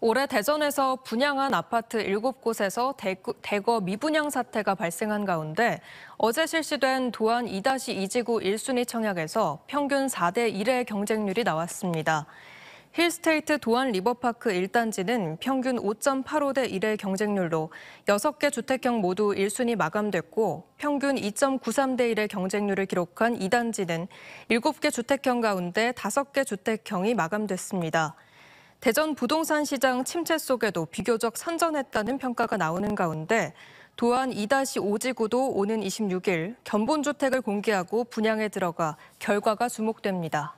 올해 대전에서 분양한 아파트 7곳에서 대거 미분양 사태가 발생한 가운데 어제 실시된 도안 2-2지구 1순위 청약에서 평균 4대 1의 경쟁률이 나왔습니다. 힐스테이트 도안 리버파크 1단지는 평균 5.85대 1의 경쟁률로 6개 주택형 모두 1순위 마감됐고 평균 2.93대 1의 경쟁률을 기록한 2단지는 7개 주택형 가운데 5개 주택형이 마감됐습니다. 대전 부동산 시장 침체 속에도 비교적 선전했다는 평가가 나오는 가운데 도안 2-5지구도 오는 26일 견본주택을 공개하고 분양에 들어가 결과가 주목됩니다.